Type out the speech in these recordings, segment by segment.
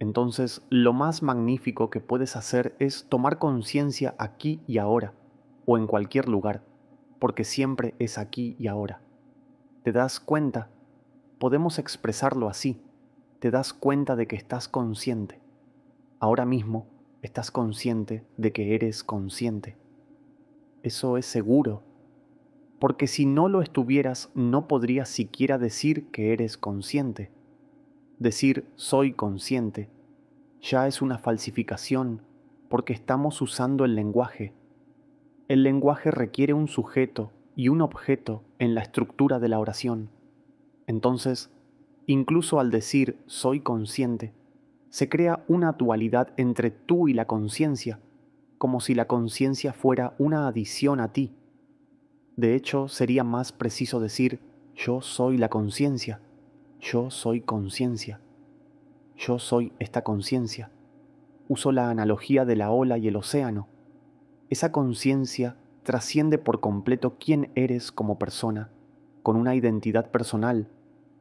Entonces, lo más magnífico que puedes hacer es tomar conciencia aquí y ahora, o en cualquier lugar, porque siempre es aquí y ahora. ¿Te das cuenta? Podemos expresarlo así. Te das cuenta de que estás consciente. Ahora mismo estás consciente de que eres consciente. Eso es seguro, porque si no lo estuvieras no podrías siquiera decir que eres consciente. Decir soy consciente ya es una falsificación porque estamos usando el lenguaje. El lenguaje requiere un sujeto y un objeto en la estructura de la oración. Entonces, incluso al decir soy consciente, se crea una dualidad entre tú y la conciencia, como si la conciencia fuera una adición a ti. De hecho, sería más preciso decir yo soy la conciencia, yo soy conciencia. Yo soy esta conciencia. Uso la analogía de la ola y el océano. Esa conciencia trasciende por completo quién eres como persona, con una identidad personal,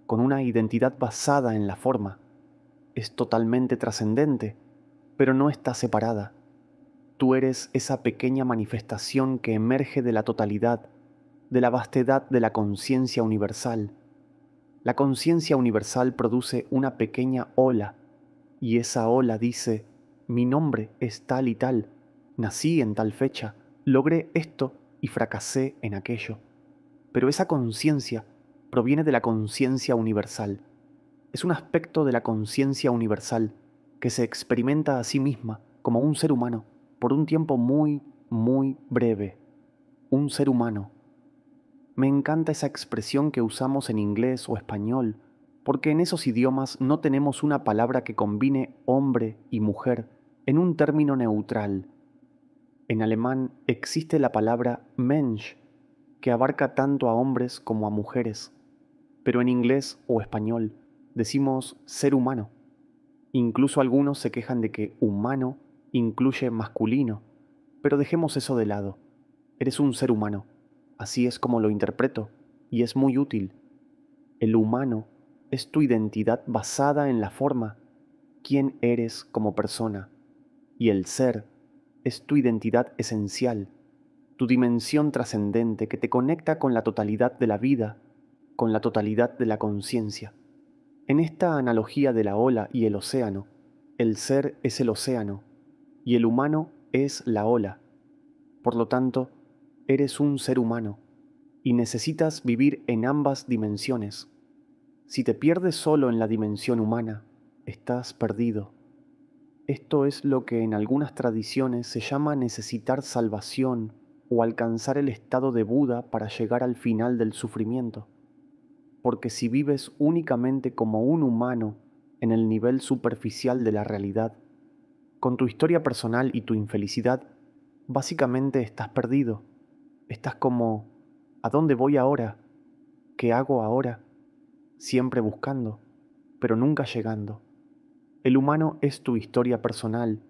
con una identidad basada en la forma. Es totalmente trascendente, pero no está separada. Tú eres esa pequeña manifestación que emerge de la totalidad, de la vastedad de la conciencia universal la conciencia universal produce una pequeña ola y esa ola dice, mi nombre es tal y tal, nací en tal fecha, logré esto y fracasé en aquello. Pero esa conciencia proviene de la conciencia universal. Es un aspecto de la conciencia universal que se experimenta a sí misma como un ser humano por un tiempo muy, muy breve. Un ser humano me encanta esa expresión que usamos en inglés o español, porque en esos idiomas no tenemos una palabra que combine hombre y mujer en un término neutral. En alemán existe la palabra Mensch, que abarca tanto a hombres como a mujeres, pero en inglés o español decimos ser humano. Incluso algunos se quejan de que humano incluye masculino, pero dejemos eso de lado. Eres un ser humano Así es como lo interpreto, y es muy útil. El humano es tu identidad basada en la forma, quién eres como persona, y el ser es tu identidad esencial, tu dimensión trascendente que te conecta con la totalidad de la vida, con la totalidad de la conciencia. En esta analogía de la ola y el océano, el ser es el océano y el humano es la ola. Por lo tanto, Eres un ser humano y necesitas vivir en ambas dimensiones. Si te pierdes solo en la dimensión humana, estás perdido. Esto es lo que en algunas tradiciones se llama necesitar salvación o alcanzar el estado de Buda para llegar al final del sufrimiento. Porque si vives únicamente como un humano en el nivel superficial de la realidad, con tu historia personal y tu infelicidad, básicamente estás perdido Estás como, ¿a dónde voy ahora? ¿Qué hago ahora? Siempre buscando, pero nunca llegando. El humano es tu historia personal,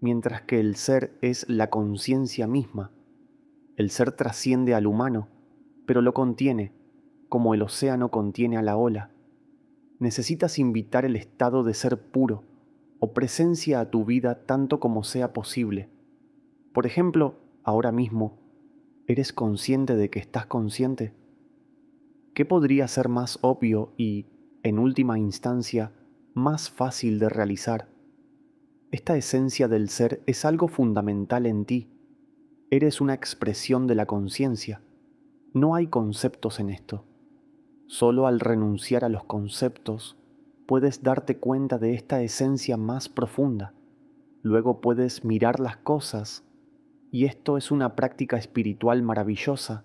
mientras que el ser es la conciencia misma. El ser trasciende al humano, pero lo contiene, como el océano contiene a la ola. Necesitas invitar el estado de ser puro o presencia a tu vida tanto como sea posible. Por ejemplo, ahora mismo, ¿Eres consciente de que estás consciente? ¿Qué podría ser más obvio y, en última instancia, más fácil de realizar? Esta esencia del ser es algo fundamental en ti. Eres una expresión de la conciencia. No hay conceptos en esto. Solo al renunciar a los conceptos puedes darte cuenta de esta esencia más profunda. Luego puedes mirar las cosas y esto es una práctica espiritual maravillosa,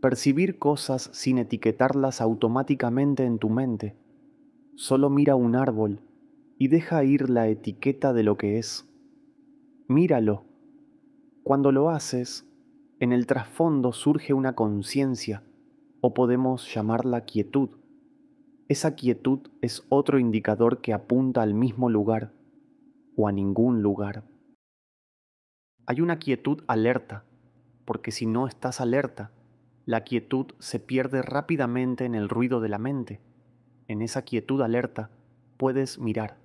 percibir cosas sin etiquetarlas automáticamente en tu mente. Solo mira un árbol y deja ir la etiqueta de lo que es. Míralo. Cuando lo haces, en el trasfondo surge una conciencia, o podemos llamarla quietud. Esa quietud es otro indicador que apunta al mismo lugar, o a ningún lugar. Hay una quietud alerta, porque si no estás alerta, la quietud se pierde rápidamente en el ruido de la mente. En esa quietud alerta puedes mirar.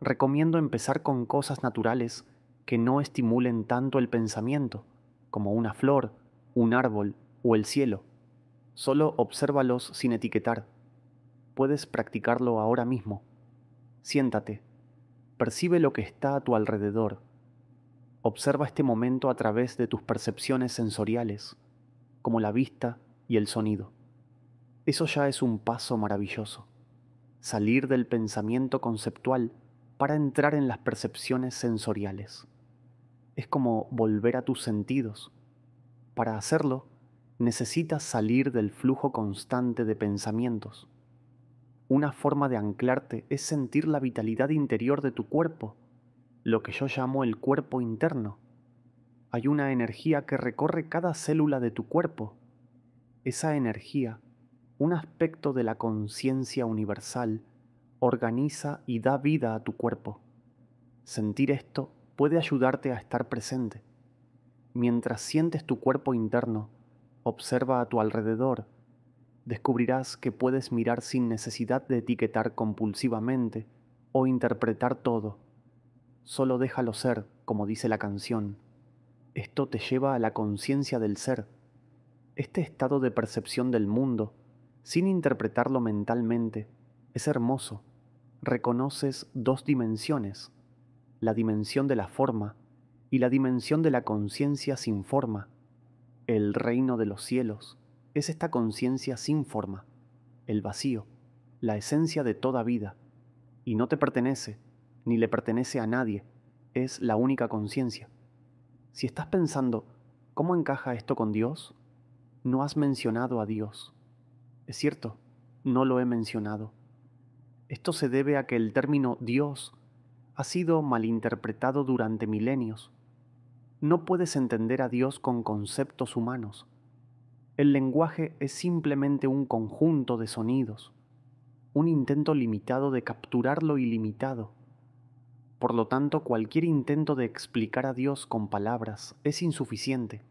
Recomiendo empezar con cosas naturales que no estimulen tanto el pensamiento, como una flor, un árbol o el cielo. Solo obsérvalos sin etiquetar. Puedes practicarlo ahora mismo. Siéntate. Percibe lo que está a tu alrededor Observa este momento a través de tus percepciones sensoriales, como la vista y el sonido. Eso ya es un paso maravilloso, salir del pensamiento conceptual para entrar en las percepciones sensoriales. Es como volver a tus sentidos. Para hacerlo, necesitas salir del flujo constante de pensamientos. Una forma de anclarte es sentir la vitalidad interior de tu cuerpo lo que yo llamo el cuerpo interno. Hay una energía que recorre cada célula de tu cuerpo. Esa energía, un aspecto de la conciencia universal, organiza y da vida a tu cuerpo. Sentir esto puede ayudarte a estar presente. Mientras sientes tu cuerpo interno, observa a tu alrededor. Descubrirás que puedes mirar sin necesidad de etiquetar compulsivamente o interpretar todo Solo déjalo ser, como dice la canción. Esto te lleva a la conciencia del ser. Este estado de percepción del mundo, sin interpretarlo mentalmente, es hermoso. Reconoces dos dimensiones, la dimensión de la forma y la dimensión de la conciencia sin forma. El reino de los cielos es esta conciencia sin forma, el vacío, la esencia de toda vida, y no te pertenece, ni le pertenece a nadie, es la única conciencia. Si estás pensando, ¿cómo encaja esto con Dios? No has mencionado a Dios. Es cierto, no lo he mencionado. Esto se debe a que el término Dios ha sido malinterpretado durante milenios. No puedes entender a Dios con conceptos humanos. El lenguaje es simplemente un conjunto de sonidos, un intento limitado de capturar lo ilimitado por lo tanto, cualquier intento de explicar a Dios con palabras es insuficiente.